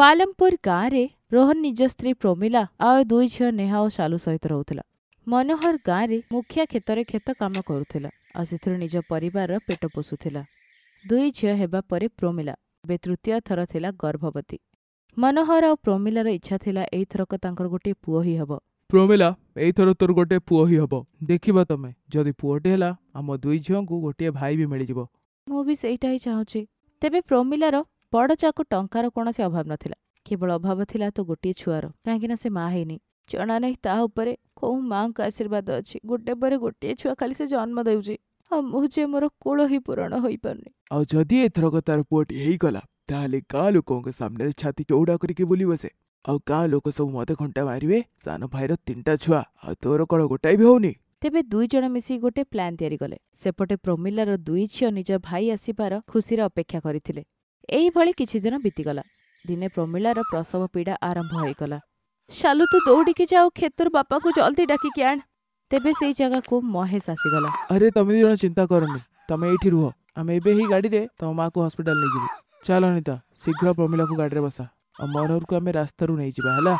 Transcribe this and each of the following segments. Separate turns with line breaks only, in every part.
ପାଲମ୍ପୁର ଗାଁରେ ରୋହନ ନିଜ ସ୍ତ୍ରୀ ପ୍ରୋମିଲା ଆଉ ଦୁଇ ଝିଅ ନେହା ଓ ସାଲୁ ସହିତ ରହୁଥିଲା ମନୋହର ଗାଁରେ ମୁଖିଆ କ୍ଷେତରେ କ୍ଷେତ କାମ କରୁଥିଲା ଆଉ ସେଥିରୁ ନିଜ ପରିବାରର ପେଟ ପୋଷୁଥିଲା ଦୁଇ ଝିଅ ହେବା ପରେ ପ୍ରୋମିଲା ଏବେ ତୃତୀୟ ଥର ଥିଲା ଗର୍ଭବତୀ ମନୋହର ଆଉ ପ୍ରୋମିଲାର ଇଚ୍ଛା ଥିଲା ଏଇଥରକ ତାଙ୍କର ଗୋଟିଏ ପୁଅ ହିଁ ହେବ
ପ୍ରୋମିଲା ଏଇଥର ତୋର ଗୋଟିଏ ପୁଅ ହିଁ ହେବ ଦେଖିବ ତମେ ଯଦି ପୁଅଟି ହେଲା ଆମ ଦୁଇ ଝିଅଙ୍କୁ ଗୋଟିଏ ଭାଇ ବି ମିଳିଯିବ
ମୁଁ ବି ସେଇଟା ହିଁ ଚାହୁଁଛି ତେବେ ପ୍ରୋମିଲାର ବଡ଼ ଚାକୁ ଟଙ୍କାର କୌଣସି ଅଭାବ ନଥିଲା କେବଳ ଅଭାବ ଥିଲା ତ ଗୋଟିଏ ଛୁଆର କାହିଁକିନା ସେ ମା ହେଇନି ଜଣା ନାହିଁ ତା ଉପରେ କେଉଁ ମାଆଙ୍କ ଆଶୀର୍ବାଦ ଅଛି ଗୋଟେ ପରେ ଗୋଟିଏ ଛୁଆ ଖାଲି ସେ ଜନ୍ମ ଦେଉଛି ଆଉ ମୁଁ ଯେ ମୋର କୋଳ ହିଁ ପୂରଣ ହୋଇପାରୁନି
ଆଉ ଯଦି ଏଥରକ ତାର ପୁଅଟି ହେଇଗଲା ତାହେଲେ ଗାଁ ଲୋକଙ୍କ ସାମ୍ନାରେ ଛାତି ଚଉଡ଼ା କରିକି ବୁଲି ବସେ ଆଉ ଗାଁ ଲୋକ ସବୁ ମୋତେ ଘଣ୍ଟା ମାରିବେ ସାନ ଭାଇର ତିନିଟା ଛୁଆ ଆଉ ତୋର କଳ ଗୋଟାଏ ବି ହଉନି
ତେବେ ଦୁଇ ଜଣ ମିଶି ଗୋଟେ ପ୍ଲାନ୍ ତିଆରି କଲେ ସେପଟେ ପ୍ରମିଲାର ଦୁଇ ଝିଅ ନିଜ ଭାଇ ଆସିବାର ଖୁସିରେ ଅପେକ୍ଷା କରିଥିଲେ ଏହିଭଳି କିଛି ଦିନ ବିତିଗଲା ଦିନେ ପ୍ରମିଳାର ପ୍ରସବ ପୀଡ଼ା ଆରମ୍ଭ ହୋଇଗଲା ଶାଲୁ ତୁ ଦୌଡ଼ିକି ଯାଉ କ୍ଷେତରୁ ବାପାଙ୍କୁ ଜଲ୍ଦି ଡାକିକି ଆଣ ତେବେ ସେଇ ଜାଗାକୁ ମହେଶ ଆସିଗଲା
ଆରେ ତମେ ଦୁଇ ଜଣ ଚିନ୍ତା କରନି ତମେ ଏଇଠି ରୁହ ଆମେ ଏବେ ହିଁ ଗାଡ଼ିରେ ତମ ମାଆକୁ ହସ୍ପିଟାଲ ନେଇଯିବୁ ଚାଲ ଅନିତା ଶୀଘ୍ର ପ୍ରମିଳାକୁ ଗାଡ଼ିରେ ବସା ଆଉ ମନୋହରକୁ ଆମେ ରାସ୍ତାରୁ ନେଇଯିବା ହେଲା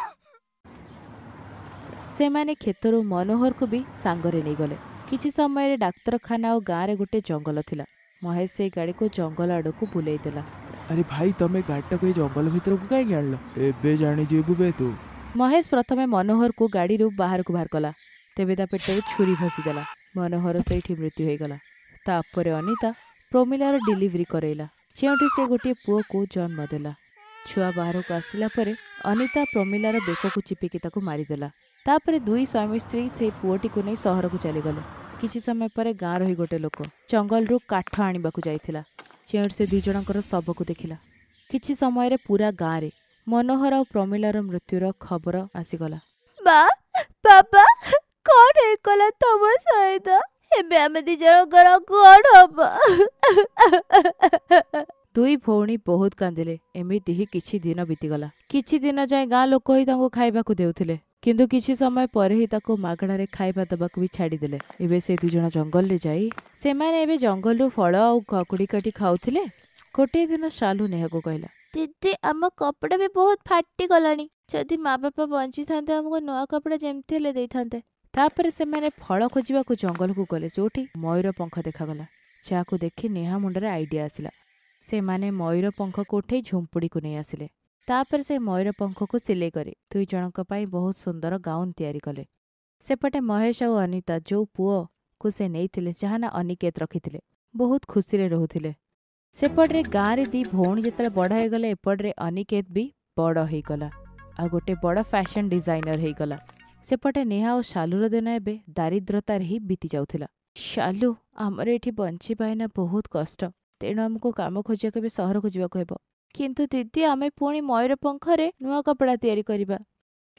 ସେମାନେ କ୍ଷେତରୁ ମନୋହରକୁ ବି ସାଙ୍ଗରେ ନେଇଗଲେ କିଛି ସମୟରେ ଡାକ୍ତରଖାନା ଆଉ ଗାଁରେ ଗୋଟେ ଜଙ୍ଗଲ ଥିଲା ମହେଶ ସେଇ ଗାଡ଼ିକୁ ଜଙ୍ଗଲ ଆଡ଼କୁ ବୁଲେଇ ଦେଲା
अरे भाई तमे गाड़ीटा को जंगल भितर को काई गाळल एबे जाने बे तू
महेश प्रथमे मनोहर को गाड़ी रु बाहर को बाहर कला तेबे पेट रे छुरी फसी मनोहर सेठी मृत्यु होई गला तापरे अनीता प्रोमिलार डिलीवरी करैला छेउटी से गोटी पुओ को जन्म देला छुआ बाहर को आसिला परे प्रोमिलार बेक को चिपकी ताको मारी देला दुई स्वामी स्त्री थे पुओटी को नहीं शहर को चली किसी समय पर गाँव रही गोटे लोक जंगल रु काठ आणवाक जा ଯେଉଁଠି ସେ ଦୁଇ ଜଣଙ୍କର ଶବକୁ ଦେଖିଲା କିଛି ସମୟରେ ପୁରା ଗାଁରେ ମନୋହର ଆଉ ପ୍ରମିଳାର ମୃତ୍ୟୁର ଖବର ଆସିଗଲା ବାବା କଣ ହେଇଗଲା ତମ ସହିତ ଏବେ ଆମେ ଦୁଇ ଜଣଙ୍କର କଣ ହବ ଦୁଇ ଭଉଣୀ ବହୁତ କାନ୍ଦିଲେ ଏମିତି ହିଁ କିଛି ଦିନ ବିତିଗଲା କିଛି ଦିନ ଯାଏଁ ଗାଁ ଲୋକ ହିଁ ତାଙ୍କୁ ଖାଇବାକୁ ଦେଉଥିଲେ କିନ୍ତୁ କିଛି ସମୟ ପରେ ହିଁ ତାକୁ ମାଗଣାରେ ଖାଇବା ଦେବାକୁ ବି ଛାଡ଼ିଦେଲେ ଏବେ ସେ ଦୁଇଜଣ ଜଙ୍ଗଲରେ ଯାଇ ସେମାନେ ଏବେ ଜଙ୍ଗଲରୁ ଫଳ ଆଉ କାକୁଡ଼ି କାଟି ଖାଉଥିଲେ ଗୋଟିଏ ଦିନ ଶାଲୁ ନେହାକୁ କହିଲା ଦିଦି ଆମ କପଡ଼ା ବି ବହୁତ ଫାଟିଗଲାଣି ଯଦି ମା ବାପା ବଞ୍ଚିଥାନ୍ତେ ଆମକୁ ନୂଆ କପଡ଼ା ଯେମିତି ହେଲେ ଦେଇଥାନ୍ତେ ତାପରେ ସେମାନେ ଫଳ ଖୋଜିବାକୁ ଜଙ୍ଗଲକୁ ଗଲେ ଯେଉଁଠି ମୟୂର ପଙ୍ଖ ଦେଖାଗଲା ଯାହାକୁ ଦେଖି ନେହା ମୁଣ୍ଡରେ ଆଇଡ଼ିଆ ଆସିଲା ସେମାନେ ମୟୂର ପଙ୍ଖକୁ ଉଠେଇ ଝୁମ୍ପୁଡ଼ିକୁ ନେଇ ଆସିଲେ ତାପରେ ସେ ମୟୂର ପଙ୍ଖକୁ ସିଲେଇ କରି ଦୁଇ ଜଣଙ୍କ ପାଇଁ ବହୁତ ସୁନ୍ଦର ଗାଉନ୍ ତିଆରି କଲେ ସେପଟେ ମହେଶ ଆଉ ଅନିତା ଯୋଉ ପୁଅକୁ ସେ ନେଇଥିଲେ ଯାହା ନା ଅନିକେତ ରଖିଥିଲେ ବହୁତ ଖୁସିରେ ରହୁଥିଲେ ସେପଟରେ ଗାଁରେ ଦୁଇ ଭଉଣୀ ଯେତେବେଳେ ବଡ଼ ହେଇଗଲେ ଏପଟରେ ଅନିକେତ ବି ବଡ଼ ହେଇଗଲା ଆଉ ଗୋଟେ ବଡ଼ ଫ୍ୟାସନ୍ ଡିଜାଇନର ହେଇଗଲା ସେପଟେ ନେହା ଓ ଶାଲୁର ଦିନ ଏବେ ଦାରିଦ୍ରତାରେ ହିଁ ବିତି ଯାଉଥିଲା ଶାଲୁ ଆମର ଏଠି ବଞ୍ଚିବା ଏଇନା ବହୁତ କଷ୍ଟ ତେଣୁ ଆମକୁ କାମ ଖୋଜିବାକୁ ଏବେ ସହରକୁ ଯିବାକୁ ହେବ କିନ୍ତୁ ଦିଦି ଆମେ ପୁଣି ମୟୂର ପଙ୍ଖରେ ନୂଆ କପଡ଼ା ତିଆରି କରିବା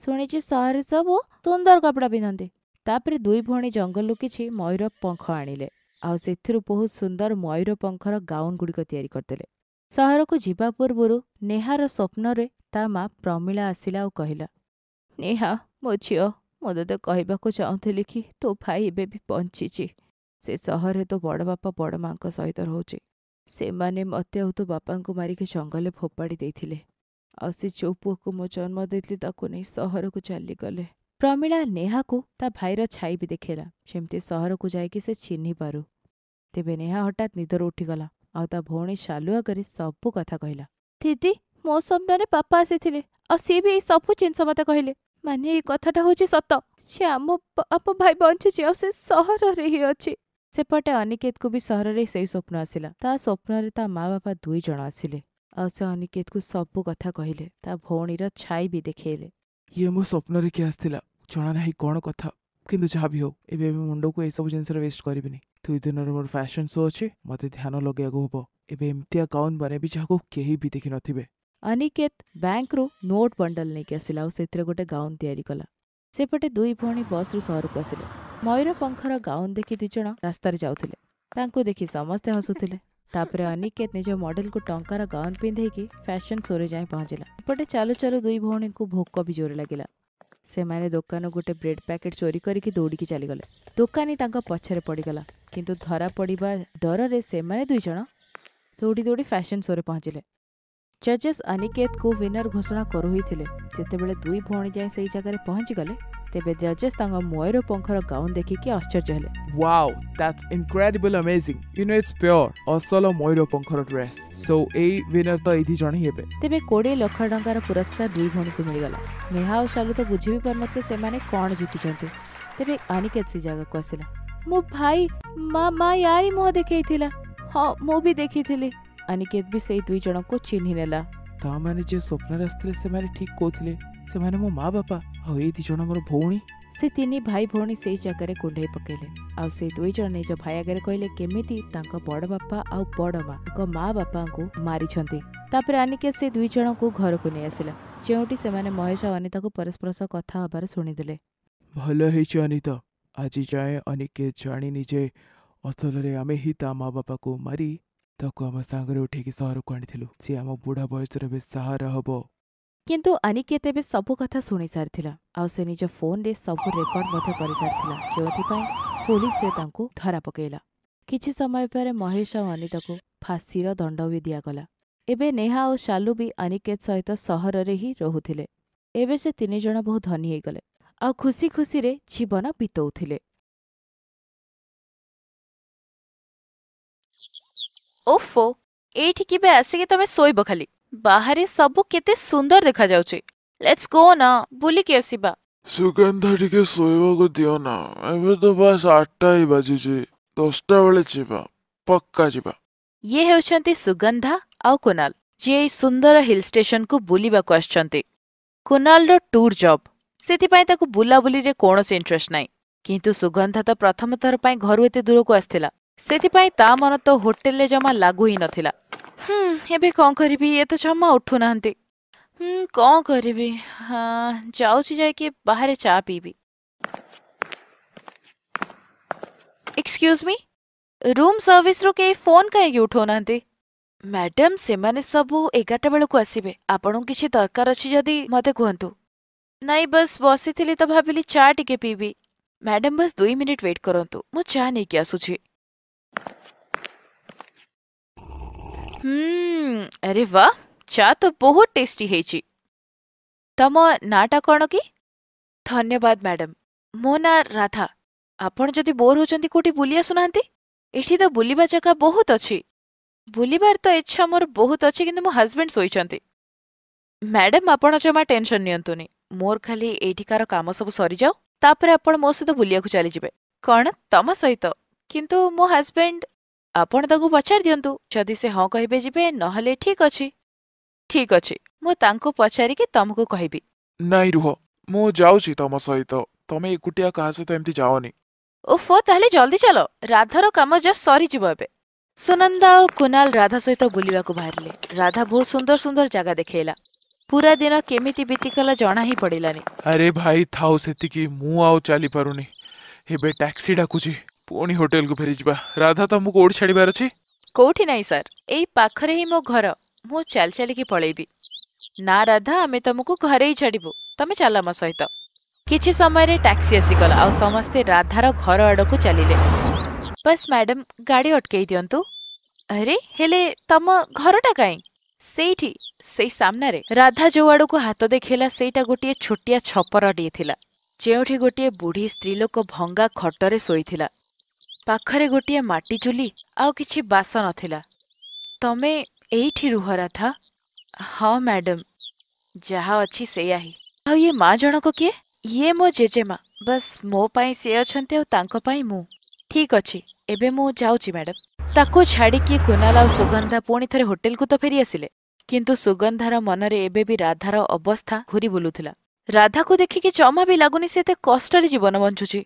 ଶୁଣିଛି ସହରରେ ସବୁ ସୁନ୍ଦର କପଡ଼ା ପିନ୍ଧନ୍ତି ତାପରେ ଦୁଇ ଭଉଣୀ ଜଙ୍ଗଲରୁ କିଛି ମୟୂର ପଙ୍ଖ ଆଣିଲେ ଆଉ ସେଥିରୁ ବହୁତ ସୁନ୍ଦର ମୟୂର ପଙ୍ଖର ଗାଉନ୍ ଗୁଡ଼ିକ ତିଆରି କରିଦେଲେ ସହରକୁ ଯିବା ପୂର୍ବରୁ ନେହାର ସ୍ୱପ୍ନରେ ତା ମା ପ୍ରମିଳା ଆସିଲା ଆଉ କହିଲା ନେହା ମୋ ଝିଅ ମୁଁ ତୋତେ କହିବାକୁ ଚାହୁଁଥିଲି କି ତୋ ଭାଇ ଏବେ ବି ବଞ୍ଚିଛି ସେ ସହରରେ ତୋ ବଡ଼ ବାପା ବଡ଼ ମାଆଙ୍କ ସହିତ ରହୁଛି ସେମାନେ ମୋତେ ଆଉ ତୋ ବାପାଙ୍କୁ ମାରିକି ଜଙ୍ଗଲେ ଫୋପାଡ଼ି ଦେଇଥିଲେ ଆଉ ସେ ଯେଉଁ ପୁଅକୁ ମୁଁ ଜନ୍ମ ଦେଇଥିଲି ତାକୁ ନେଇ ସହରକୁ ଚାଲିଗଲେ ପ୍ରମିଳା ନେହାକୁ ତା ଭାଇର ଛାଇ ବି ଦେଖେଇଲା ଯେମିତି ସହରକୁ ଯାଇକି ସେ ଚିହ୍ନିପାରୁ ତେବେ ନେହା ହଠାତ୍ ନିଦରୁ ଉଠିଗଲା ଆଉ ତା ଭଉଣୀ ଶାଲୁ ଆଗରେ ସବୁ କଥା କହିଲା ଦିଦି ମୋ ସ୍ୱପ୍ନରେ ବାପା ଆସିଥିଲେ ଆଉ ସିଏ ବି ଏଇ ସବୁ ଜିନିଷ ମୋତେ କହିଲେ ମାନେ ଏଇ କଥାଟା ହେଉଛି ସତ ସେ ଆମ ଆମ ଭାଇ ବଞ୍ଚିଛି ଆଉ ସେ ସହରରେ ହିଁ ଅଛି ସେପଟେ ଅନିକେତକୁ ବି ସହରରେ ସେଇ ସ୍ୱପ୍ନ ଆସିଲା ତା ସ୍ୱପ୍ନରେ ତା ମା ବାପା ଦୁଇ ଜଣ ଆସିଲେ ଆଉ ସେ ଅନିକେତକୁ ସବୁ କଥା କହିଲେ ତା ଭଉଣୀର ଛାଇ ବି ଦେଖେଇଲେ
ଇଏ ମୋ ସ୍ୱପ୍ନରେ କିଏ ଆସିଥିଲା ଜଣା ନାହିଁ କ'ଣ କଥା କିନ୍ତୁ ଯାହା ବି ହଉ ଏବେ ଏବେ ମୁଣ୍ଡକୁ ଏସବୁ ଜିନିଷରେ ୱେଷ୍ଟ କରିବିନି ଦୁଇ ଦିନରେ ମୋର ଫ୍ୟାସନ୍ ଶୋ ଅଛି ମୋତେ ଧ୍ୟାନ ଲଗେଇବାକୁ ହେବ ଏବେ ଏମିତିଆ ଗାଉନ୍ ବନେଇବି ଯାହାକୁ କେହି ବି ଦେଖିନଥିବେ
ଅନିକେତ ବ୍ୟାଙ୍କରୁ ନୋଟ୍ ବଣ୍ଡଲ ନେଇକି ଆସିଲା ଆଉ ସେଥିରେ ଗୋଟେ ଗାଉନ୍ ତିଆରି କଲା ସେପଟେ ଦୁଇ ଭଉଣୀ ବସ୍ରୁ ସହରକୁ ଆସିଲେ ମୟୂରପଙ୍ଖର ଗାଉନ୍ ଦେଖି ଦୁଇଜଣ ରାସ୍ତାରେ ଯାଉଥିଲେ ତାଙ୍କୁ ଦେଖି ସମସ୍ତେ ହସୁଥିଲେ ତାପରେ ଅନିକେତ ନିଜ ମଡେଲକୁ ଟଙ୍କାର ଗାଉନ୍ ପିନ୍ଧେଇକି ଫ୍ୟାଶନ୍ ଶୋରେ ଯାଇ ପହଞ୍ଚିଲା ଏପଟେ ଚାଲୁ ଚାଲୁ ଦୁଇ ଭଉଣୀଙ୍କୁ ଭୋକ ବି ଜୋରେ ଲାଗିଲା ସେମାନେ ଦୋକାନରୁ ଗୋଟେ ବ୍ରେଡ୍ ପ୍ୟାକେଟ୍ ଚୋରି କରିକି ଦୌଡ଼ିକି ଚାଲିଗଲେ ଦୋକାନୀ ତାଙ୍କ ପଛରେ ପଡ଼ିଗଲା କିନ୍ତୁ ଧରା ପଡ଼ିବା ଡରରେ ସେମାନେ ଦୁଇଜଣ ଦୌଡ଼ି ଦୌଡ଼ି ଫ୍ୟାଶନ୍ ଶୋରେ ପହଞ୍ଚିଲେ ଜଜେସ୍ ଅନିକେତକୁ ୱିନର୍ ଘୋଷଣା କରୁହୋଇଥିଲେ ଯେତେବେଳେ ଦୁଇ ଭଉଣୀ ଯାଇ ସେହି ଜାଗାରେ ପହଞ୍ଚିଗଲେ ତେବେ ଜଜେସ୍ ତାଙ୍କ ମୟୂର ପଙ୍ଖର ଗାଉନ୍ ଦେଖିକି ଆଶ୍ଚର୍ଯ୍ୟ ହେଲେ
Wow, that's incredible amazing. You know it's pure. ଅସଲ ମୟୂର ପଙ୍ଖର ଡ୍ରେସ୍। So ଏଇ winner ତ ଏଇଠି ଜଣେ ହିଁ ହେବେ।
ତେବେ 20 ଲକ୍ଷ ଟଙ୍କାର ପୁରସ୍କାର ଦୁଇ ଭଉଣୀକୁ ମିଳିଗଲା। ନେହା ଆଉ ଶାଲୁ ତ ବୁଝି ବି ପାରୁନଥିଲେ ସେମାନେ କ'ଣ ଜିତିଛନ୍ତି। ତେବେ ଆନିକେତ୍ ସେ ଜାଗାକୁ ଆସିଲା। ମୋ ଭାଇ ମା ମା ୟାରି ମୁହଁ ଦେଖେଇଥିଲା। ହଁ
ମୁଁ ବି ଦେଖିଥିଲି। ଆନିକେତ୍ ବି ସେଇ ଦୁଇ ଜଣଙ୍କୁ ଚିହ୍ନି ନେଲା। ତା ମାନେ ଯିଏ ସ୍ୱପ୍ନରେ ଆସିଥିଲେ ସେମାନେ ଠିକ୍ କହୁଥିଲେ। ସେମାନେ ମୋ ମା ବାପା ଆଉ ଏଇ ଦୁଇ ଜଣ ମୋର ଭଉଣୀ
ସେ ତିନି ଭାଇ ଭଉଣୀ ସେଇ ଜାଗାରେ କୁଣ୍ଢେଇ ପକେଇଲେ ଆଉ ସେ ଦୁଇ ଜଣ ନିଜ ଭାଇ ଆଗରେ କହିଲେ କେମିତି ତାଙ୍କ ବଡ ବାପା ଆଉ ବଡ ମାଙ୍କ ମା ବାପାଙ୍କୁ ମାରିଛନ୍ତି ତାପରେ ଆନିକେତ ସେ ଦୁଇ ଜଣଙ୍କୁ ଘରକୁ ନେଇ ଆସିଲା ଯେଉଁଠି ସେମାନେ ମହେଶ ଆଉ ଅନିତାକୁ ପରସ୍ପର ସହ କଥା ହେବାର ଶୁଣିଦେଲେ
ଭଲ ହେଇଛି ଅନିତ ଆଜି ଯାଏ ଅନିକେ ଜାଣିନି ଯେ ଅସଲରେ ଆମେ ହିଁ ତା ମା ବାପାକୁ ମାରି ତାକୁ ଆମ ସାଙ୍ଗରେ ଉଠେଇକି ସହରକୁ ଆଣିଥିଲୁ ସେ ଆମ ବୁଢା ବୟସରେ ବି ସାହାରା ହବ
କିନ୍ତୁ ଅନିକେତ ଏବେ ସବୁ କଥା ଶୁଣିସାରିଥିଲା ଆଉ ସେ ନିଜ ଫୋନ୍ରେ ସବୁ ରେକର୍ଡ଼ ମଧ୍ୟ କରିସାରିଥିଲା ଯେଉଁଥିପାଇଁ ପୋଲିସରେ ତାଙ୍କୁ ଧରା ପକାଇଲା କିଛି ସମୟ ପରେ ମହେଶ ଆଉ ଅନିତକୁ ଫାଶୀର ଦଣ୍ଡ ବି ଦିଆଗଲା ଏବେ ନେହା ଆଉ ଶାଲୁ ବି ଅନିକେତ ସହିତ ସହରରେ ହିଁ ରହୁଥିଲେ ଏବେ ସେ ତିନି ଜଣ ବହୁ ଧନୀ ହୋଇଗଲେ ଆଉ ଖୁସି ଖୁସିରେ ଜୀବନ ବିତଉଥିଲେ ଓଫୋ ଏଇଠି କେବେ ଆସିକି ତମେ ଶୋଇବ ଖାଲି ବାହାରେ ସବୁ କେତେ ସୁନ୍ଦର ଦେଖାଯାଉଛି ଲେଟ୍ସ ଗୋ ନା ବୁଲିକି ଆସିବା
ସୁଗନ୍ଧା ଟିକେ ଶୋଇବାକୁ ଦିଅ ନା ଏବେ ତ ବାସ୍ ଆଠଟା ହିଁ ବାଜିଛି ଦଶଟା ବେଳେ ଯିବା ପକ୍କା ଯିବା
ଇଏ ହେଉଛନ୍ତି ସୁଗନ୍ଧା ଆଉ କୁନାଲ ଯିଏ ଏହି ସୁନ୍ଦର ହିଲ୍ ଷ୍ଟେସନକୁ ବୁଲିବାକୁ ଆସିଛନ୍ତି କୁନାଲର ଟୁର୍ ଜବ୍ ସେଥିପାଇଁ ତାକୁ ବୁଲାବୁଲିରେ କୌଣସି ଇଣ୍ଟରେଷ୍ଟ ନାହିଁ କିନ୍ତୁ ସୁଗନ୍ଧା ତ ପ୍ରଥମ ଥର ପାଇଁ ଘରୁ ଏତେ ଦୂରକୁ ଆସିଥିଲା ସେଥିପାଇଁ ତା ମନ ତ ହୋଟେଲରେ ଜମା ଲାଗୁ ହିଁ ନଥିଲା हम्म, ये कौन करी ये तो जमा उठू ना कौन करी हाँ जाके बाहर चा पीबी एक्सक्यूज मी रूम सर्विस रो के फोन कहीं उठो मैडम से मैंने सब एगारटा बेलू आसबे आपण को किसी दरकार अच्छी जदि मत कहतु नाई बस बसी तो भाविली चा टे पीबी मैडम बस दुई मिनिट व्वेट करूँ मुझ चा नहीं आसुची ହୁଁ ଆରେ ବା ଚା' ତ ବହୁତ ଟେଷ୍ଟି ହେଇଛି ତମ ନାଁଟା କ'ଣ କି ଧନ୍ୟବାଦ ମ୍ୟାଡ଼ାମ୍ ମୋ ନାଁ ରାଧା ଆପଣ ଯଦି ବୋର୍ ହେଉଛନ୍ତି କେଉଁଠି ବୁଲି ଆସୁନାହାନ୍ତି ଏଠି ତ ବୁଲିବା ଜାଗା ବହୁତ ଅଛି ବୁଲିବାର ତ ଇଚ୍ଛା ମୋର ବହୁତ ଅଛି କିନ୍ତୁ ମୋ ହଜବେଣ୍ଡ ଶୋଇଛନ୍ତି ମ୍ୟାଡ଼ାମ୍ ଆପଣ ଜମା ଟେନସନ୍ ନିଅନ୍ତୁନି ମୋର ଖାଲି ଏଇଠିକାର କାମ ସବୁ ସରିଯାଉ ତାପରେ ଆପଣ ମୋ ସହିତ ବୁଲିବାକୁ ଚାଲିଯିବେ କ'ଣ ତମ ସହିତ କିନ୍ତୁ ମୋ ହଜବେଣ୍ଡ ଆପଣ ତାଙ୍କୁ ପଚାରି ଦିଅନ୍ତୁ ଯଦି ସେ ହଁ କହିବେ ଯିବେ ନହେଲେ ଠିକ୍ ଅଛି ଠିକ୍ ଅଛି ମୁଁ ତାଙ୍କୁ ପଚାରିକି
ତମକୁ କହିବି ନାଇଁ ରୁହ ମୁଁ ଯାଉଛି ତମ ସହିତ ତମେ ଏକୁଟିଆ କାହା ସହିତ ଏମିତି ଯାଅନି
ଓହୋ ତାହେଲେ ଜଲ୍ଦି ଚାଲ ରାଧାର କାମ ଜଷ୍ଟ ସରିଯିବ ଏବେ ସୁନନ୍ଦା ଓ କୁନାଲ ରାଧା ସହିତ ବୁଲିବାକୁ ବାହାରିଲେ ରାଧା ବହୁତ ସୁନ୍ଦର ସୁନ୍ଦର ଜାଗା ଦେଖେଇଲା ପୁରା ଦିନ କେମିତି ବିତିଗଲା ଜଣା ହିଁ ପଡ଼ିଲାନି
ଆରେ ଭାଇ ଥାଉ ସେତିକି ମୁଁ ଆଉ ଚାଲିପାରୁନି ଏବେ ଟ୍ୟାକ୍ସି ଡାକୁଛି ପୁଣି ହୋଟେଲକୁ ଫେରିଯିବା ରାଧା ତମକୁ କୋଉଠି ଛାଡ଼ିବାର ଅଛି
କୋଉଠି ନାହିଁ ସାର୍ ଏଇ ପାଖରେ ହିଁ ମୋ ଘର ମୁଁ ଚାଲି ଚାଲିକି ପଳେଇବି ନା ରାଧା ଆମେ ତମକୁ ଘରେ ହିଁ ଛାଡ଼ିବୁ ତମେ ଚାଲ ମୋ ସହିତ କିଛି ସମୟରେ ଟ୍ୟାକ୍ସି ଆସିଗଲା ଆଉ ସମସ୍ତେ ରାଧାର ଘର ଆଡ଼କୁ ଚାଲିଲେ ବସ୍ ମ୍ୟାଡ଼ାମ୍ ଗାଡ଼ି ଅଟକେଇ ଦିଅନ୍ତୁ ଆରେ ହେଲେ ତମ ଘରଟା କାହିଁ ସେଇଠି ସେଇ ସାମ୍ନାରେ ରାଧା ଯେଉଁ ଆଡ଼କୁ ହାତ ଦେଖେଇଲା ସେଇଟା ଗୋଟିଏ ଛୋଟିଆ ଛପରଟିଏ ଥିଲା ଯେଉଁଠି ଗୋଟିଏ ବୁଢ଼ୀ ସ୍ତ୍ରୀ ଲୋକ ଭଙ୍ଗା ଖଟରେ ଶୋଇଥିଲା ପାଖରେ ଗୋଟିଏ ମାଟି ଚୁଲି ଆଉ କିଛି ବାସ ନଥିଲା ତମେ ଏଇଠି ରୁହ ରାଧା ହଁ ମ୍ୟାଡ଼ମ୍ ଯାହା ଅଛି ସେଇଆ ହିଁ ଆଉ ଇଏ ମା ଜଣକ କିଏ ଇଏ ମୋ ଜେଜେମା ବାସ୍ ମୋ ପାଇଁ ସେ ଅଛନ୍ତି ଆଉ ତାଙ୍କ ପାଇଁ ମୁଁ ଠିକ୍ ଅଛି ଏବେ ମୁଁ ଯାଉଛି ମ୍ୟାଡାମ୍ ତାକୁ ଛାଡ଼ିକି କୁନାଲ ଆଉ ସୁଗନ୍ଧା ପୁଣି ଥରେ ହୋଟେଲକୁ ତ ଫେରିଆସିଲେ କିନ୍ତୁ ସୁଗନ୍ଧାର ମନରେ ଏବେ ବି ରାଧାର ଅବସ୍ଥା ଘୁରି ବୁଲୁଥିଲା ରାଧାକୁ ଦେଖିକି ଜମା ବି ଲାଗୁନି ସେ ଏତେ କଷ୍ଟରେ ଜୀବନ ବଞ୍ଚୁଛି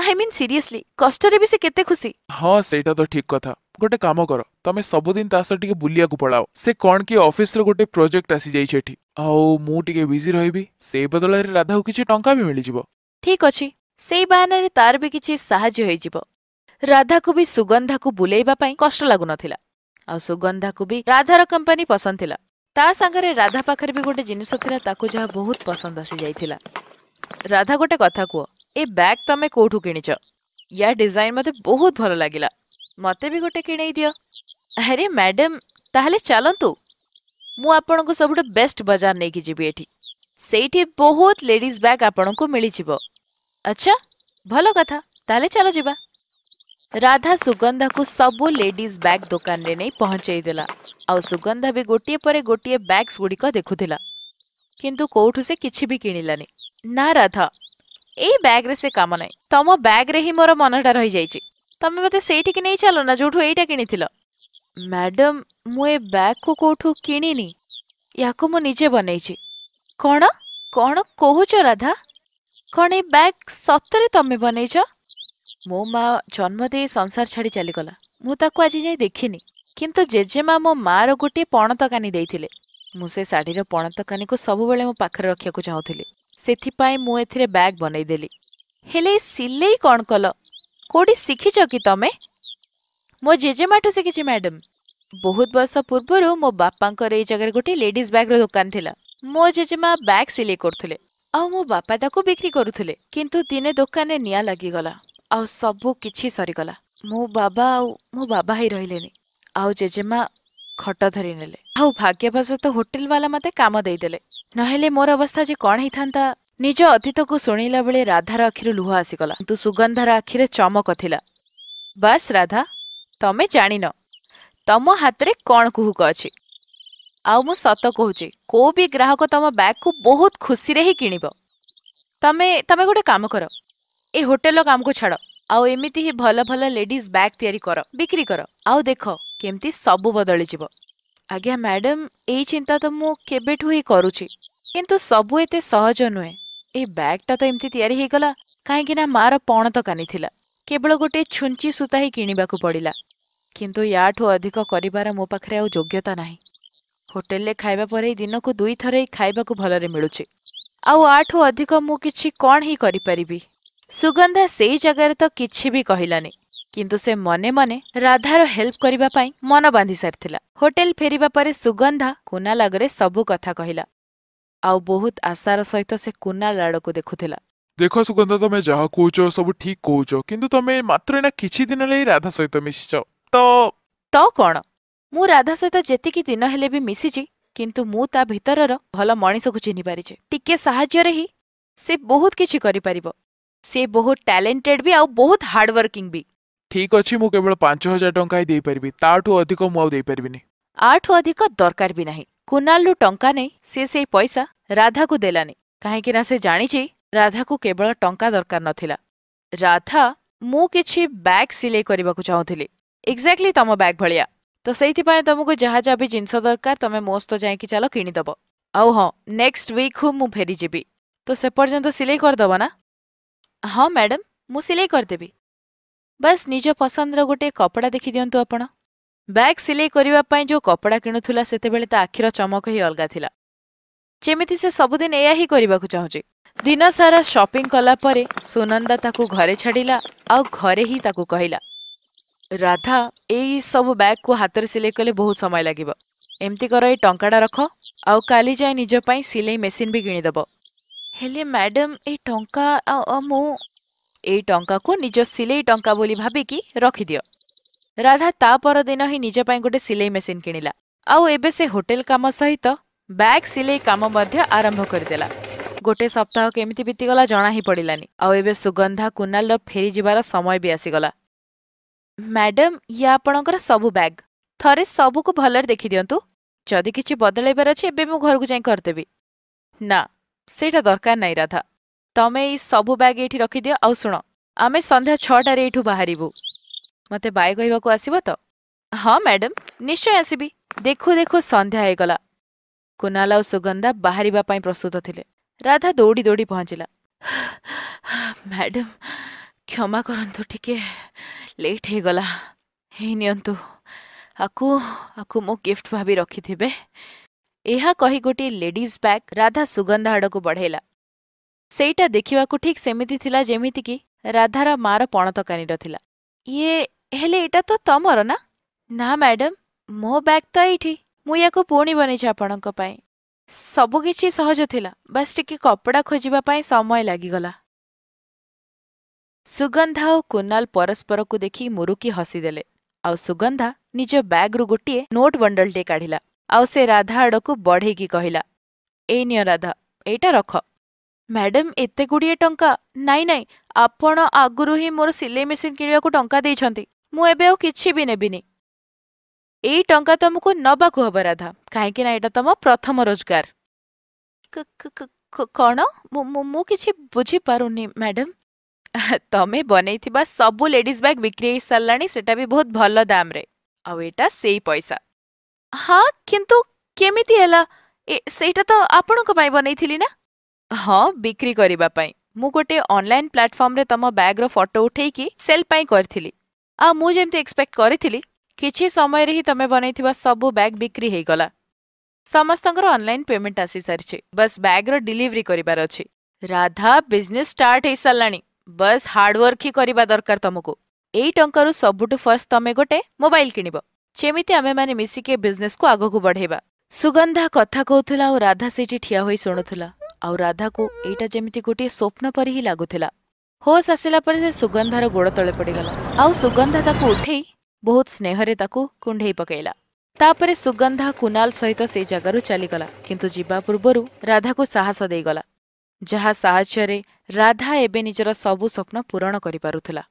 আই মিন সিরিয়াসলি কষ্টরে ବି ସେ କେତେ ଖୁସି
ହଁ ସେଇଟା ତ ଠିକ କଥା ଗୋଟେ କାମ କର ତମେ ସବୁଦିନ ତା ସହ ଟିକେ ବୁଲିବାକୁ ପଳାଅ ସେ କ'ଣ କି ଅଫିସର ଗୋଟେ ପ୍ରୋଜେକ୍ଟ ଆସିଯାଇଛି ଏଠି ଆଉ ମୁଁ ଟିକେ ବିଜି ରହିବି ସେଇ ବଦଳରେ ରାଧାକୁ କିଛି ଟଙ୍କା ବି ମିଳିଯିବ
ଠିକ ଅଛି ସେଇ ବାହାନାରେ ତାର ବି କିଛି ସାହାଯ୍ୟ ହେଇଯିବ ରାଧାକୁ ବି ସୁଗନ୍ଧାକୁ ବୁଲେଇବା ପାଇଁ କଷ୍ଟ ଲାଗୁନଥିଲା ଆଉ ସୁଗନ୍ଧାକୁ ବି ରାଧାର କମ୍ପାନୀ ପସନ୍ଦ ଥିଲା ତା ସାଙ୍ଗରେ ରାଧା ପାଖରେ ବି ଗୋଟେ ଜିନିଷ ଥିଲା ତାକୁ ଯାହା ବହୁତ ପସନ୍ଦ ଆସିଯାଇଥିଲା ରାଧା ଗୋଟେ କଥା କୁହ ए ब्याग तुम कौठ कि या डिजाइन मते बहुत भल लगे मत भी गोटे किण अरे मैडम ताहले चलतु मु को सब बेस्ट बाजार नहीं जी एटी से बहुत लेडीज बैग आपण को मिल अच्छा भल कथा चलो जीबा राधा सुगंधा को सब लेडीज बैग दुकान में नहीं पहुंचेदेला आ सुगंधा भी गोटे पर गोटे बैग्स गुड़िक देखुला किंतु कौठ से किसी भी किणिलानी ना राधा ଏଇ ବ୍ୟାଗ୍ରେ ସେ କାମ ନାହିଁ ତମ ବ୍ୟାଗ୍ରେ ହିଁ ମୋର ମନଟା ରହିଯାଇଛି ତମେ ମୋତେ ସେଇଠିକି ନେଇ ଚାଲ ନା ଯୋଉଠୁ ଏଇଟା କିଣିଥିଲ ମ୍ୟାଡ଼ାମ୍ ମୁଁ ଏ ବ୍ୟାଗ୍କୁ କେଉଁଠୁ କିଣିନି ୟାକୁ ମୁଁ ନିଜେ ବନେଇଛି କ'ଣ କ'ଣ କହୁଛ ରାଧା କ'ଣ ଏଇ ବ୍ୟାଗ୍ ସତରେ ତମେ ବନେଇଛ ମୋ ମା ଜନ୍ମ ଦେଇ ସଂସାର ଛାଡ଼ି ଚାଲିଗଲା ମୁଁ ତାକୁ ଆଜି ଯାଇ ଦେଖିନି କିନ୍ତୁ ଜେଜେମା ମୋ ମାଆର ଗୋଟିଏ ପଣତକାନି ଦେଇଥିଲେ ମୁଁ ସେ ଶାଢ଼ୀର ପଣତକାନିକୁ ସବୁବେଳେ ମୋ ପାଖରେ ରଖିବାକୁ ଚାହୁଁଥିଲି ସେଥିପାଇଁ ମୁଁ ଏଥିରେ ବ୍ୟାଗ୍ ବନେଇଦେଲି ହେଲେ ସିଲେଇ କ'ଣ କଲ କେଉଁଠି ଶିଖିଛ କି ତମେ ମୋ ଜେଜେମାଠୁ ଶିଖିଛି ମ୍ୟାଡ଼ାମ୍ ବହୁତ ବର୍ଷ ପୂର୍ବରୁ ମୋ ବାପାଙ୍କର ଏଇ ଜାଗାରେ ଗୋଟିଏ ଲେଡିଜ୍ ବ୍ୟାଗ୍ର ଦୋକାନ ଥିଲା ମୋ ଜେଜେମା ବ୍ୟାଗ୍ ସିଲେଇ କରୁଥିଲେ ଆଉ ମୋ ବାପା ତାକୁ ବିକ୍ରି କରୁଥିଲେ କିନ୍ତୁ ଦିନେ ଦୋକାନରେ ନିଆଁ ଲାଗିଗଲା ଆଉ ସବୁ କିଛି ସରିଗଲା ମୋ ବାବା ଆଉ ମୋ ବାବା ହିଁ ରହିଲେନି ଆଉ ଜେଜେମା ଖଟ ଧରି ନେଲେ ଆଉ ଭାଗ୍ୟବଶତଃ ହୋଟେଲବାଲା ମୋତେ କାମ ଦେଇଦେଲେ ନହେଲେ ମୋର ଅବସ୍ଥା ଯେ କ'ଣ ହେଇଥାନ୍ତା ନିଜ ଅତୀତକୁ ଶୁଣିଲା ବେଳେ ରାଧାର ଆଖିରୁ ଲୁହ ଆସିଗଲା କିନ୍ତୁ ସୁଗନ୍ଧାର ଆଖିରେ ଚମକ ଥିଲା ବାସ୍ ରାଧା ତମେ ଜାଣିନ ତମ ହାତରେ କ'ଣ କୁହୁକ ଅଛି ଆଉ ମୁଁ ସତ କହୁଛି କୋଉ ବି ଗ୍ରାହକ ତମ ବ୍ୟାଗ୍କୁ ବହୁତ ଖୁସିରେ ହିଁ କିଣିବ ତମେ ତମେ ଗୋଟେ କାମ କର ଏ ହୋଟେଲର କାମକୁ ଛାଡ଼ ଆଉ ଏମିତି ହିଁ ଭଲ ଭଲ ଲେଡିଜ୍ ବ୍ୟାଗ୍ ତିଆରି କର ବିକ୍ରି କର ଆଉ ଦେଖ କେମିତି ସବୁ ବଦଳିଯିବ ଆଜ୍ଞା ମ୍ୟାଡ଼ାମ୍ ଏଇ ଚିନ୍ତା ତ ମୁଁ କେବେଠୁ ହିଁ କରୁଛି କିନ୍ତୁ ସବୁ ଏତେ ସହଜ ନୁହେଁ ଏଇ ବ୍ୟାଗ୍ଟା ତ ଏମିତି ତିଆରି ହେଇଗଲା କାହିଁକିନା ମାଆର ପଣ ତ କାନିଥିଲା କେବଳ ଗୋଟିଏ ଛୁଞ୍ଚି ସୂତା ହିଁ କିଣିବାକୁ ପଡ଼ିଲା କିନ୍ତୁ ୟାଠୁ ଅଧିକ କରିବାର ମୋ ପାଖରେ ଆଉ ଯୋଗ୍ୟତା ନାହିଁ ହୋଟେଲରେ ଖାଇବା ପରେ ଏଇ ଦିନକୁ ଦୁଇଥର ହିଁ ଖାଇବାକୁ ଭଲରେ ମିଳୁଛି ଆଉ ଆଠୁ ଅଧିକ ମୁଁ କିଛି କ'ଣ ହିଁ କରିପାରିବି ସୁଗନ୍ଧା ସେଇ ଜାଗାରେ ତ କିଛି ବି କହିଲାନି किंतु से मने मने राधार हेल्प करने मन बांधि सारी होटेल फेर पर सुगंधा कुनाल आगे सब कथा कहला आउ बहुत आशार सहित से कुनाल आड़ को देखुला
देख सुगंधा तुम जहा कौच सब ठीक कौच कि तुम्हें मात्र दिन राधा सहित मिशिच
तो तो कौन मु राधा सहित जी दिन है मिसीचि किंतु मुता भर भल मणस को चिन्ह पारिचे टिके सा बहुत किसी कर बहुत टैलेंटेड भी आउ बहुत हार्डवर्किंग भी
ठीक अच्छे मुझे केवल पांच हजार टाँग ही देपरि ताधिक मुझे
आधिक दरकार भी ना कुनाल रु टा नहीं से पैसा राधा को देलानी कहीं से जाचे राधा को केवल टा दरकार नाला राधा मु किसी बैग सिलई करने को चाहूली एक्जाक्टली तुम बैग भाया तो से तुमको जहाज भी जिन दरकार तुम मोस्त जाइ चल किब आउ हाँ नेक्स्ट विक् मु फेरीजी तो से पर्यटन सिलई करदेव हाँ मैडम मु सिलई करदेवी ବାସ୍ ନିଜ ପସନ୍ଦର ଗୋଟିଏ କପଡ଼ା ଦେଖିଦିଅନ୍ତୁ ଆପଣ ବ୍ୟାଗ୍ ସିଲେଇ କରିବା ପାଇଁ ଯେଉଁ କପଡ଼ା କିଣୁଥିଲା ସେତେବେଳେ ତା ଆଖିର ଚମକ ହିଁ ଅଲଗା ଥିଲା ଯେମିତି ସେ ସବୁଦିନ ଏଇଆ ହିଁ କରିବାକୁ ଚାହୁଁଛି ଦିନସାରା ସପିଂ କଲା ପରେ ସୁନନ୍ଦା ତାକୁ ଘରେ ଛାଡ଼ିଲା ଆଉ ଘରେ ହିଁ ତାକୁ କହିଲା ରାଧା ଏଇ ସବୁ ବ୍ୟାଗ୍କୁ ହାତରେ ସିଲେଇ କଲେ ବହୁତ ସମୟ ଲାଗିବ ଏମିତି କର ଏଇ ଟଙ୍କାଟା ରଖ ଆଉ କାଲି ଯାଏ ନିଜ ପାଇଁ ସିଲେଇ ମେସିନ୍ ବି କିଣିଦେବ ହେଲେ ମ୍ୟାଡ଼ାମ୍ ଏଇ ଟଙ୍କା ଆଉ ମୁଁ ଏଇ ଟଙ୍କାକୁ ନିଜ ସିଲେଇ ଟଙ୍କା ବୋଲି ଭାବିକି ରଖିଦିଅ ରାଧା ତା ପରଦିନ ହିଁ ନିଜ ପାଇଁ ଗୋଟେ ସିଲେଇ ମେସିନ୍ କିଣିଲା ଆଉ ଏବେ ସେ ହୋଟେଲ କାମ ସହିତ ବ୍ୟାଗ୍ ସିଲେଇ କାମ ମଧ୍ୟ ଆରମ୍ଭ କରିଦେଲା ଗୋଟେ ସପ୍ତାହ କେମିତି ବିତିଗଲା ଜଣା ହିଁ ପଡ଼ିଲାନି ଆଉ ଏବେ ସୁଗନ୍ଧା କୁନାଲର ଫେରିଯିବାର ସମୟ ବି ଆସିଗଲା ମ୍ୟାଡମ୍ ଇଏ ଆପଣଙ୍କର ସବୁ ବ୍ୟାଗ୍ ଥରେ ସବୁକୁ ଭଲରେ ଦେଖିଦିଅନ୍ତୁ ଯଦି କିଛି ବଦଳାଇବାର ଅଛି ଏବେ ମୁଁ ଘରକୁ ଯାଇ କରିଦେବି ନା ସେଇଟା ଦରକାର ନାହିଁ ରାଧା ତମେ ଏଇ ସବୁ ବ୍ୟାଗ୍ ଏଇଠି ରଖିଦିଅ ଆଉ ଶୁଣ ଆମେ ସନ୍ଧ୍ୟା ଛଅଟାରେ ଏଇଠୁ ବାହାରିବୁ ମୋତେ ବାଏ କହିବାକୁ ଆସିବ ତ ହଁ ମ୍ୟାଡ଼ାମ୍ ନିଶ୍ଚୟ ଆସିବି ଦେଖୁ ଦେଖୁ ସନ୍ଧ୍ୟା ହୋଇଗଲା କୁନାଲ ଆଉ ସୁଗନ୍ଧା ବାହାରିବା ପାଇଁ ପ୍ରସ୍ତୁତ ଥିଲେ ରାଧା ଦୌଡ଼ି ଦୌଡ଼ି ପହଞ୍ଚିଲା ମ୍ୟାଡ଼ାମ୍ କ୍ଷମା କରନ୍ତୁ ଟିକେ ଲେଟ୍ ହୋଇଗଲା ହେଇ ନିଅନ୍ତୁ ଆକୁ ଆକୁ ମୁଁ ଗିଫ୍ଟ ଭାବି ରଖିଥିବେ ଏହା କହି ଗୋଟିଏ ଲେଡ଼ିଜ୍ ବ୍ୟାଗ୍ ରାଧା ସୁଗନ୍ଧା ଆଡ଼କୁ ବଢ଼େଇଲା ସେଇଟା ଦେଖିବାକୁ ଠିକ୍ ସେମିତି ଥିଲା ଯେମିତିକି ରାଧାର ମା'ର ପଣତକାନିର ଥିଲା ଇଏ ହେଲେ ଏଇଟା ତ ତମର ନା ନା ମ୍ୟାଡ଼ାମ୍ ମୋ ବ୍ୟାଗ୍ ତ ଏଇଠି ମୁଁ ୟାକୁ ପୁଣି ବନେଇଛି ଆପଣଙ୍କ ପାଇଁ ସବୁକିଛି ସହଜ ଥିଲା ବାସ୍ ଟିକେ କପଡ଼ା ଖୋଜିବା ପାଇଁ ସମୟ ଲାଗିଗଲା ସୁଗନ୍ଧା ଆଉ କୁନାଲ ପରସ୍ପରକୁ ଦେଖି ମୁରୁକି ହସିଦେଲେ ଆଉ ସୁଗନ୍ଧା ନିଜ ବ୍ୟାଗ୍ରୁ ଗୋଟିଏ ନୋଟ୍ ବଣ୍ଡଲଟିଏ କାଢ଼ିଲା ଆଉ ସେ ରାଧା ଆଡ଼କୁ ବଢ଼େଇକି କହିଲା ଏଇ ନିଅ ରାଧା ଏଇଟା ରଖ ମ୍ୟାଡାମ ଏତେ ଗୁଡ଼ିଏ ଟଙ୍କା ନାଇଁ ନାଇଁ ଆପଣ ଆଗରୁ ହିଁ ମୋର ସିଲେଇ ମେସିନ୍ କିଣିବାକୁ ଟଙ୍କା ଦେଇଛନ୍ତି ମୁଁ ଏବେ ଆଉ କିଛି ବି ନେବିନି ଏଇ ଟଙ୍କା ତମକୁ ନେବାକୁ ହେବ ରାଧା କାହିଁକି ନା ଏଇଟା ତମ ପ୍ରଥମ ରୋଜଗାର କ'ଣ ମୁଁ କିଛି ବୁଝିପାରୁନି ମ୍ୟାଡାମ ତମେ ବନେଇଥିବା ସବୁ ଲେଡିଜ୍ ବ୍ୟାଗ୍ ବିକ୍ରି ହେଇସାରିଲାଣି ସେଟା ବି ବହୁତ ଭଲ ଦାମରେ ଆଉ ଏଇଟା ସେଇ ପଇସା ହଁ କିନ୍ତୁ କେମିତି ହେଲା ସେଇଟା ତ ଆପଣଙ୍କ ପାଇଁ ବନେଇଥିଲି ନା ହଁ ବିକ୍ରି କରିବା ପାଇଁ ମୁଁ ଗୋଟେ ଅନଲାଇନ୍ ପ୍ଲାଟଫର୍ମରେ ତମ ବ୍ୟାଗ୍ର ଫଟୋ ଉଠେଇକି ସେଲ୍ ପାଇଁ କରିଥିଲି ଆଉ ମୁଁ ଯେମିତି ଏକ୍ସପେକ୍ଟ କରିଥିଲି କିଛି ସମୟରେ ହିଁ ତମେ ବନେଇଥିବା ସବୁ ବ୍ୟାଗ୍ ବିକ୍ରି ହେଇଗଲା ସମସ୍ତଙ୍କର ଅନଲାଇନ୍ ପେମେଣ୍ଟ ଆସିସାରିଛି ବସ୍ ବ୍ୟାଗ୍ର ଡିଲିଭରି କରିବାର ଅଛି ରାଧା ବିଜନେସ୍ ଷ୍ଟାର୍ଟ ହେଇସାରିଲାଣି ବସ୍ ହାର୍ଡୱାର୍କ ହିଁ କରିବା ଦରକାର ତମକୁ ଏଇ ଟଙ୍କାରୁ ସବୁଠୁ ଫାର୍ଷ୍ଟ ତମେ ଗୋଟେ ମୋବାଇଲ୍ କିଣିବ ଯେମିତି ଆମେମାନେ ମିଶିକି ବିଜନେସ୍କୁ ଆଗକୁ ବଢ଼େଇବା ସୁଗନ୍ଧା କଥା କହୁଥିଲା ଆଉ ରାଧା ସେଇଠି ଠିଆ ହୋଇ ଶୁଣୁଥିଲା ଆଉ ରାଧାକୁ ଏଇଟା ଯେମିତି ଗୋଟିଏ ସ୍ୱପ୍ନ ପରି ହିଁ ଲାଗୁଥିଲା ହୋସ୍ ଆସିଲା ପରେ ସେ ସୁଗନ୍ଧାର ଗୋଡ଼ ତଳେ ପଡ଼ିଗଲା ଆଉ ସୁଗନ୍ଧା ତାକୁ ଉଠେଇ ବହୁତ ସ୍ନେହରେ ତାକୁ କୁଣ୍ଢେଇ ପକାଇଲା ତାପରେ ସୁଗନ୍ଧା କୁନାଲ ସହିତ ସେଇ ଜାଗାରୁ ଚାଲିଗଲା କିନ୍ତୁ ଯିବା ପୂର୍ବରୁ ରାଧାକୁ ସାହସ ଦେଇଗଲା ଯାହା ସାହାଯ୍ୟରେ ରାଧା ଏବେ ନିଜର ସବୁ ସ୍ୱପ୍ନ ପୂରଣ କରିପାରୁଥିଲା